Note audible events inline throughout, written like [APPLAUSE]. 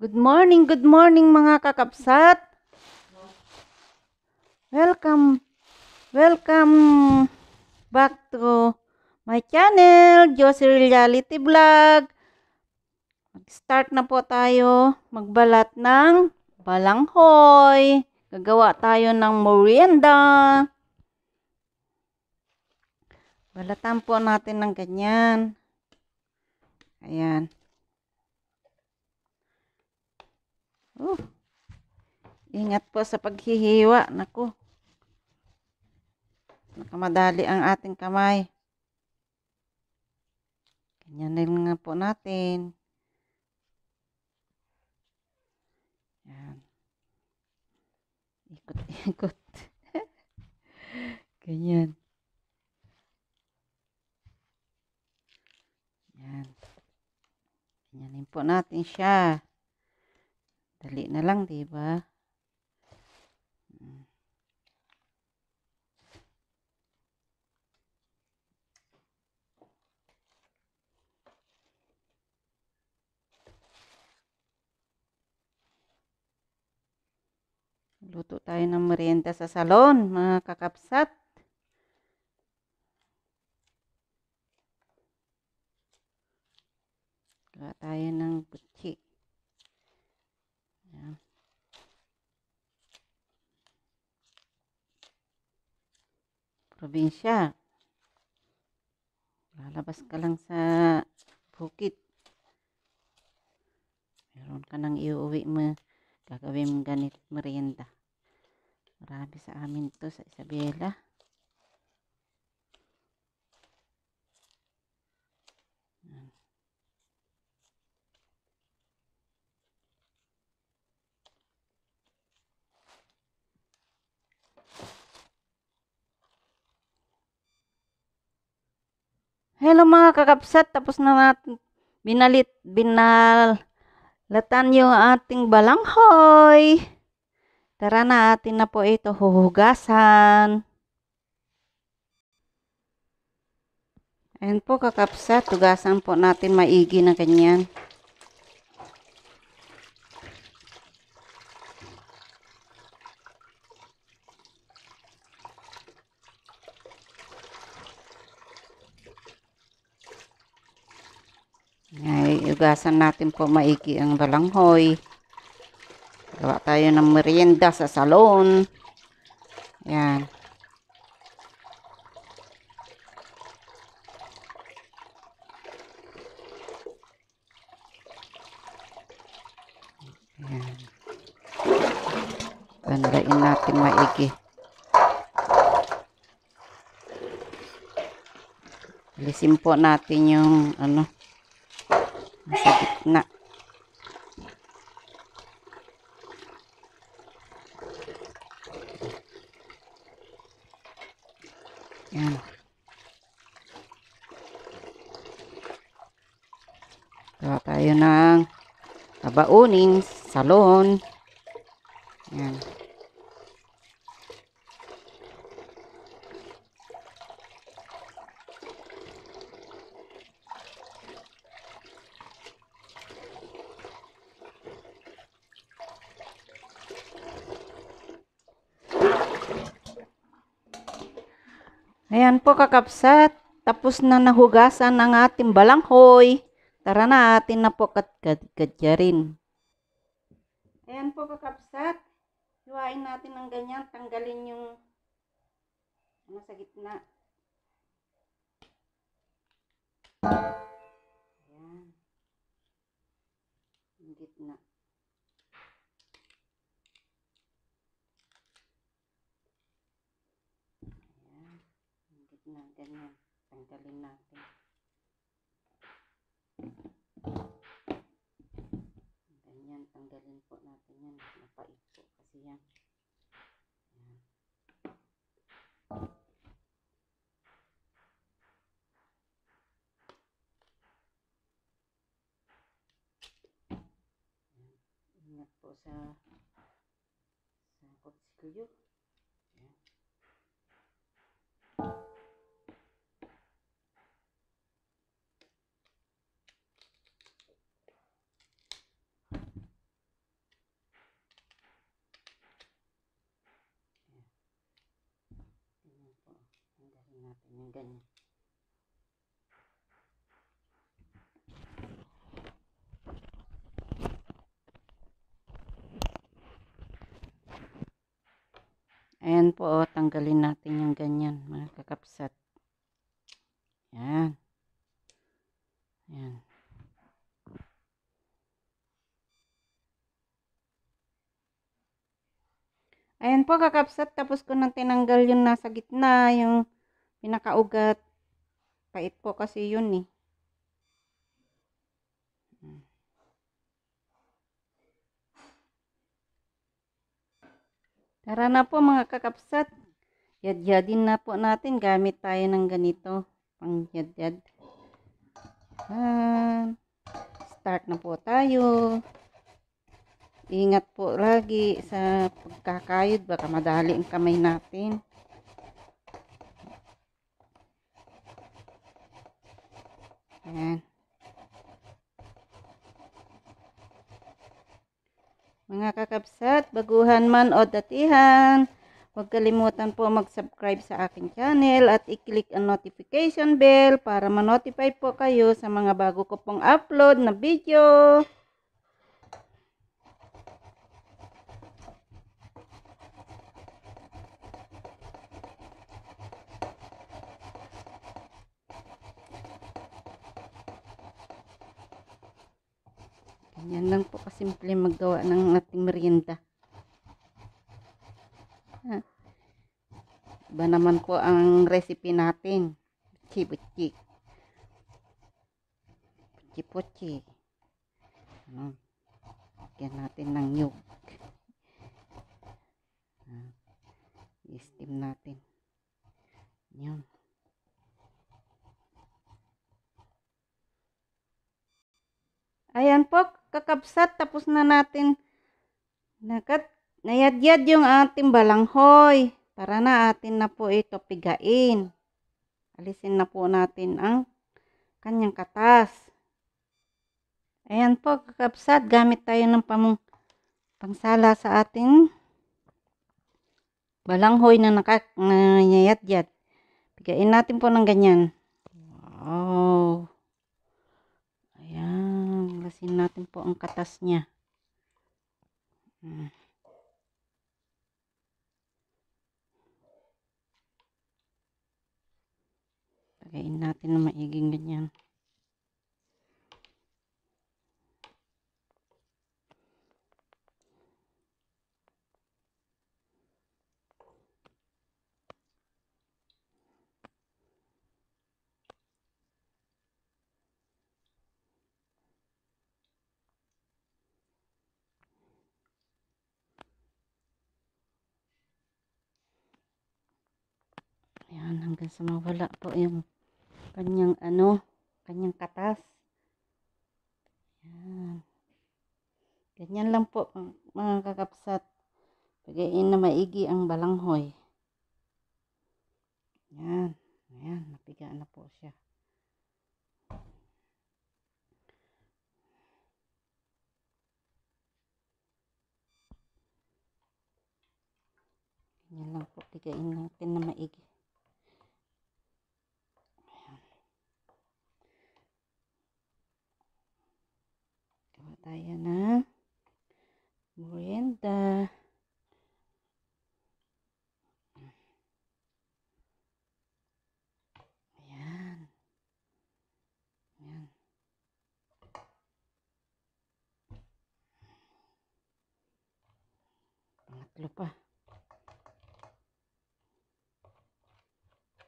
Good morning, good morning mga kakapsat. Welcome, welcome back to my channel, Josie Reality Vlog. Mag-start na po tayo magbalat ng balanghoy. Gagawa tayo ng morienda. Balatan po natin ng ganyan. Ayan. Oh. Ingat po sa paghihiwa. Naku. Nakamadali ang ating kamay. Ganyan na nga po natin. Yan. Ikot, [LAUGHS] ikot. Ganyan. Yan. Ganyanin po natin siya. Dali na lang, di ba? Hmm. Luto tayo ng merienda sa salon, mga kakapsat. Gawa tayo ng butchik. probinsya. Lalabas ka lang sa bukit. Meron ka nang iuwi mo. Gagawin mo ganit merienda. Marami sa amin to sa Isabela. Hello mga kakapsat, tapos na natin binalit, binalatan yung ating balanghoy. Tara na, atin na po ito huhugasan. Ayan po kakapsat, tugasan po natin maigi na ganyan. Ay, ugasan natin po maigi ang balanghoy. Gawa tayo ng merienda sa salon. Yan. Yan. natin maigi. Lisin po natin yung ano sa gitna. Yan. Gawa tayo ng tabauning salon. Yan. ko kakapsat, tapos na nahugasan ang ating balanghoy. Tara na atin na po katkadkadyarin. Ayan po kakapsat. Hiwain natin ng ganyan. Tanggalin yung ano sa gitna. Ayan. Yung gitna. yan. tanggalin natin ganyan tanggalin po natin yan Napaito kasi yan ingat po sa sa kutsi kuyo Ayan po, oh, tanggalin natin yung ganyan, mga kakapsat. Ayan. Ayan. Ayan po kakapsat, tapos ko nang tinanggal yung nasa gitna, yung pinakaugat. Pait po kasi yun eh. Tara na po mga kakapsat. Yadyadin na po natin. Gamit tayo ng ganito. Pang yadyad. Yan. Start na po tayo. Ingat po lagi sa pagkakayod. Baka madali ang kamay natin. Ayan. Mga kakabsat, baguhan man o datihan, huwag kalimutan po mag-subscribe sa aking channel at i-click ang notification bell para ma-notify po kayo sa mga bago ko pong upload na video. Yan lang po kasimple maggawa ng ating merienda. Ha? Iba naman po ang recipe natin. Puchi-puchi. Puchi-puchi. Ano? Lagyan natin ng yolk. I-steam natin. Yan. Ayan po, kakabsat, tapos na natin nakat, nayadyad yung ating balanghoy. Para na atin na po ito pigain. Alisin na po natin ang kanyang katas. Ayan po kakabsat, gamit tayo ng pamung pangsala sa ating balanghoy na nakak nangyayat Pigain natin po ng ganyan. Wow. Taasin natin po ang katas niya. Hmm. Pagain natin na maiging ganyan. Ayan, hanggang sa mawala po yung kanyang ano, kanyang katas. Ayan. Ganyan lang po mga kakapsat. Pagayin na maigi ang balanghoy. Ayan. Ayan, napiga na po siya. Ganyan lang po, pigain natin na maigi. Tatlo pa.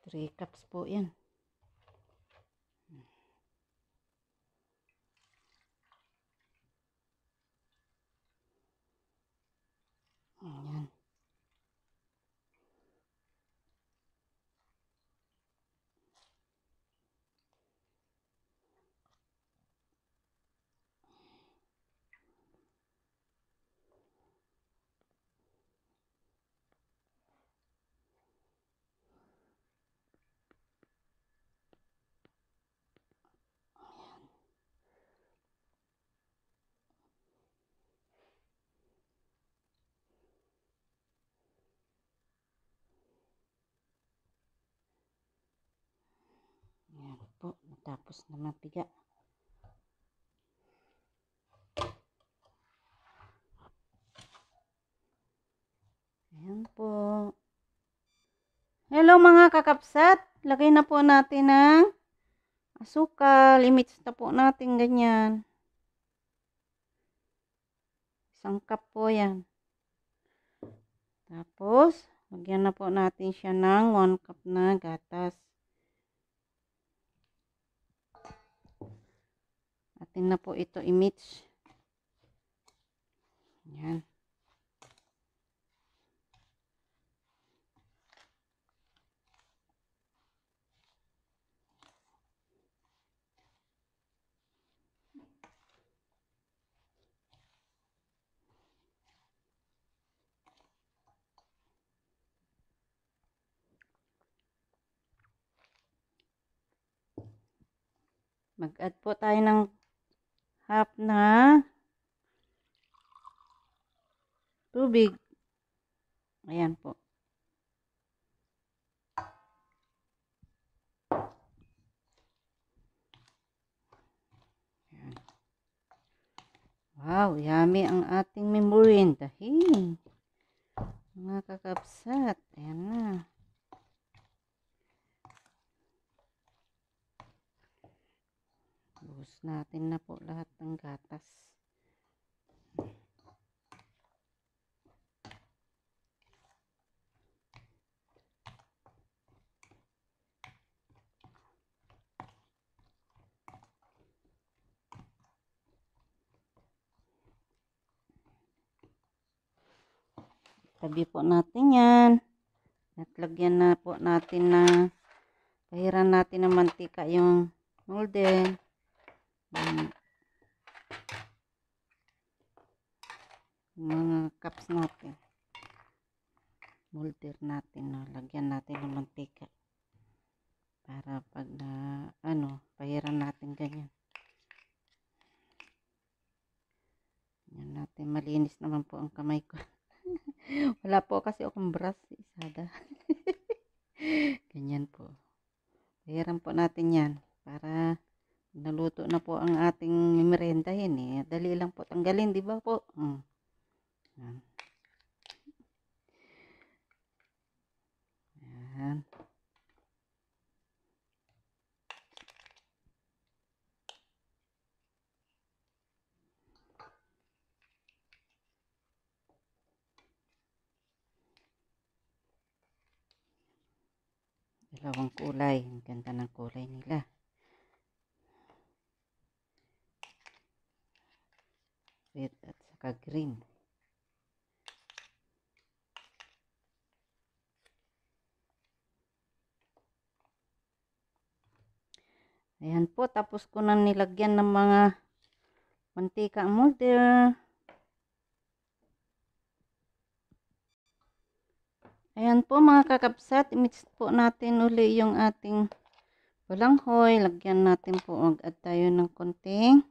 3 cups po yan. tapos na mapiga. Ayan po. Hello mga kakapsat. Lagay na po natin ng asukal. Limits na po natin ganyan. Isang cup po yan. Tapos, lagyan na po natin siya ng 1 cup na gatas. natin na po ito i-mix. Ayan. Mag-add po tayo ng half na tubig. Ayan po. Ayan. Wow, yummy ang ating memoryen. Dahil, mga kakapsat. Ayan na. Ubus natin na po lahat ng gatas. Tabi po natin yan. At lagyan na po natin na pahiran natin ng mantika yung molde ng mga cups natin molder natin no? lagyan natin ng mantika para pag na ano pahiran natin ganyan ganyan natin malinis naman po ang kamay ko [LAUGHS] wala po kasi akong brush isada eh, [LAUGHS] ganyan po pahiran po natin yan para Naluto na po ang ating merendahin eh. Dali lang po tanggalin, di ba po? Mm. Yan. Yan. Dalawang kulay. Ang ganda ng kulay nila. red at saka green. Ayan po, tapos ko na nilagyan ng mga mantika molder. Ayan po mga kakapsat, imix po natin uli yung ating balanghoy. Lagyan natin po, mag-add tayo ng konting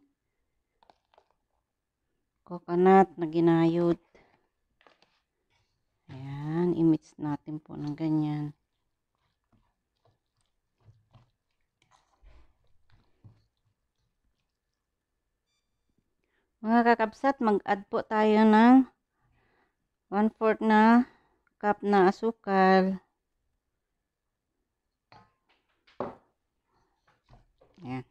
coconut na ginayod. Ayan, image natin po ng ganyan. Mga kakabsat, mag-add po tayo ng 1-4 na cup na asukal. Ayan.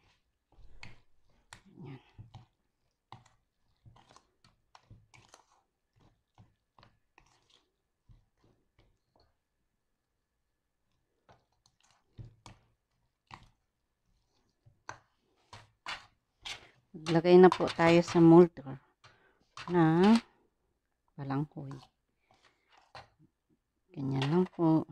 Lagay na po tayo sa molder na balanghoy. Ganyan lang po.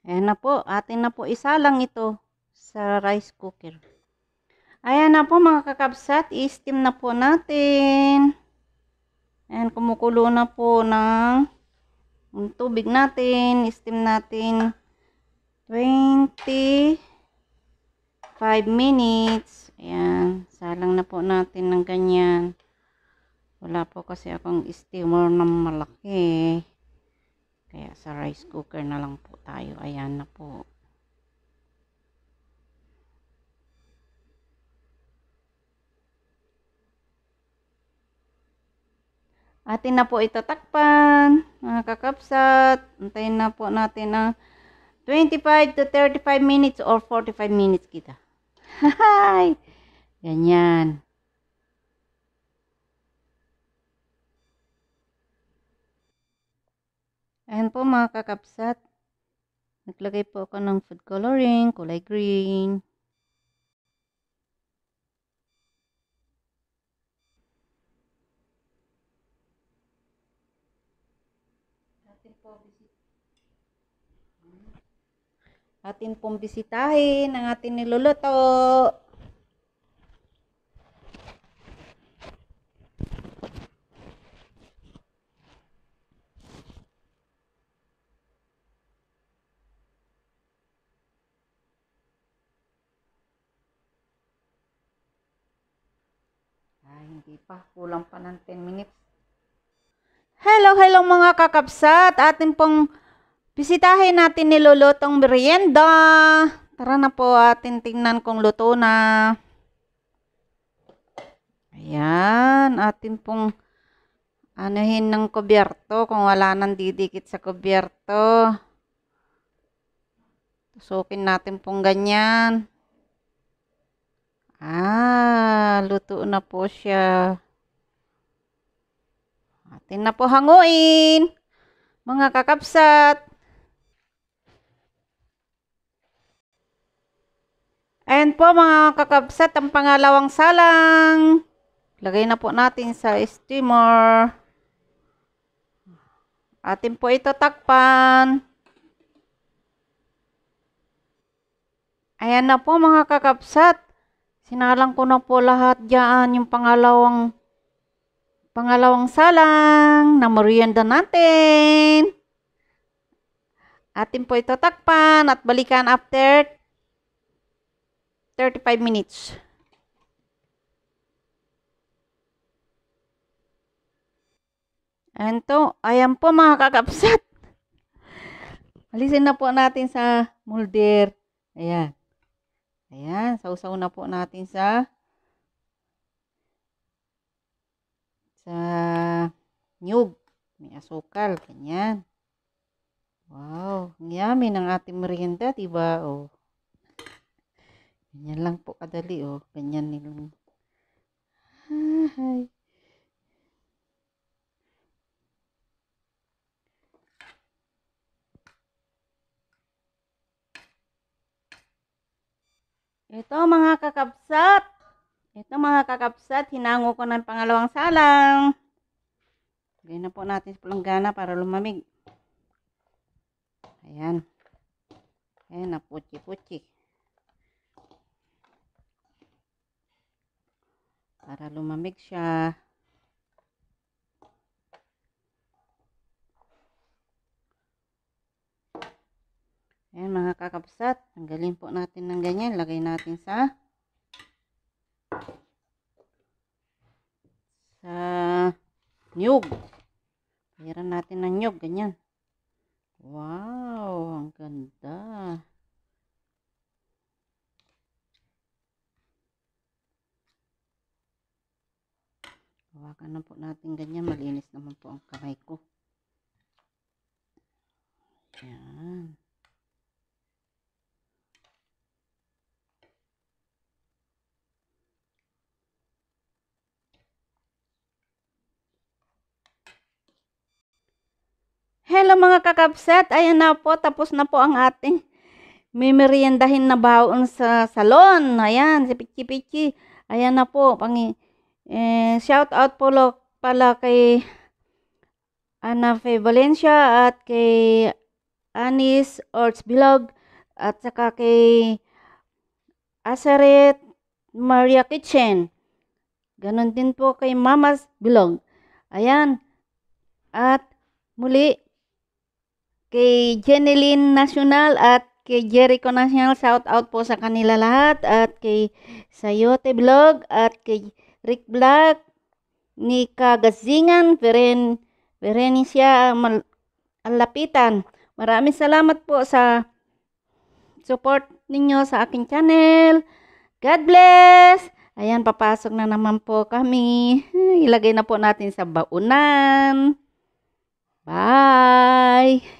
Ayan na po, atin na po isa lang ito sa rice cooker. Ayan na po mga kakabsat, i-steam na po natin. Ayan, kumukulo na po ng tubig natin. I-steam natin 25 minutes. Ayan, salang na po natin ng ganyan. Wala po kasi akong steamer na malaki. Kaya sa rice cooker na lang po tayo. Ayan na po. Atin na po itatakpan, takpan, mga kakapsat. Antayin na po natin na 25 to 35 minutes or 45 minutes kita. Hi! [LAUGHS] Ganyan. Ayan po mga kakapsat. Naglagay po ako ng food coloring, kulay green. Atin po Atin pong bisitahin ang atin niluluto. pa. Kulang pa ng 10 minutes. Hello, hello mga kakapsat. Atin pong bisitahin natin ni Lolotong Merienda. Tara na po atin tingnan kung luto na. Ayan, atin pong anuhin ng kubyerto kung wala nang didikit sa kubyerto. Tusukin natin pong ganyan. Ah, luto na po siya. Atin na po hanguin, mga kakapsat. Ayan po mga kakapsat, ang pangalawang salang. Lagay na po natin sa steamer. Atin po ito takpan. Ayan na po mga kakapsat. Sinalang ko na po lahat dyan yung pangalawang pangalawang salang na merienda natin. Atin po ito takpan at balikan after 35 minutes. Ento, ayan po mga kakapsat. [LAUGHS] Alisin na po natin sa molder. Ayan. Ayan, sausaw na po natin sa sa nyug. May asukal, ganyan. Wow, ang yummy ng ating merienda, diba? Oh. Ganyan lang po kadali, oh. Ganyan nilang. Ah, hi. Ito mga kakapsat. Ito mga kakapsat, hinango ko ng pangalawang salang. Lagay na po natin sa palanggana para lumamig. Ayan. Ayan, naputsi-putsi. Para lumamig siya. Ayan mga kakabsat, tanggalin po natin ng ganyan. Lagay natin sa sa nyug. Pahiran natin ng nyug, ganyan. Wow, ang ganda. Hawakan na po natin ganyan. Malinis naman po ang kamay ko. mga kakapset, ayan na po, tapos na po ang ating mimeriendahin na baon sa salon. Ayan, si Pichi Pichi. Ayan na po, pangi, eh, shout out po lo, pala kay Ana Fe Valencia at kay Anis Orts Bilog at saka kay Asaret Maria Kitchen. Ganon din po kay Mama's Bilog. Ayan. At muli, kay Jeneline National at kay Jericho National. Shout out po sa kanila lahat at kay Sayote Vlog at kay Rick Black, ni Kagazingan, Veren, Verenisya Mal, Alapitan. Maraming salamat po sa support ninyo sa aking channel. God bless! Ayan, papasok na naman po kami. Ilagay na po natin sa baunan. Bye!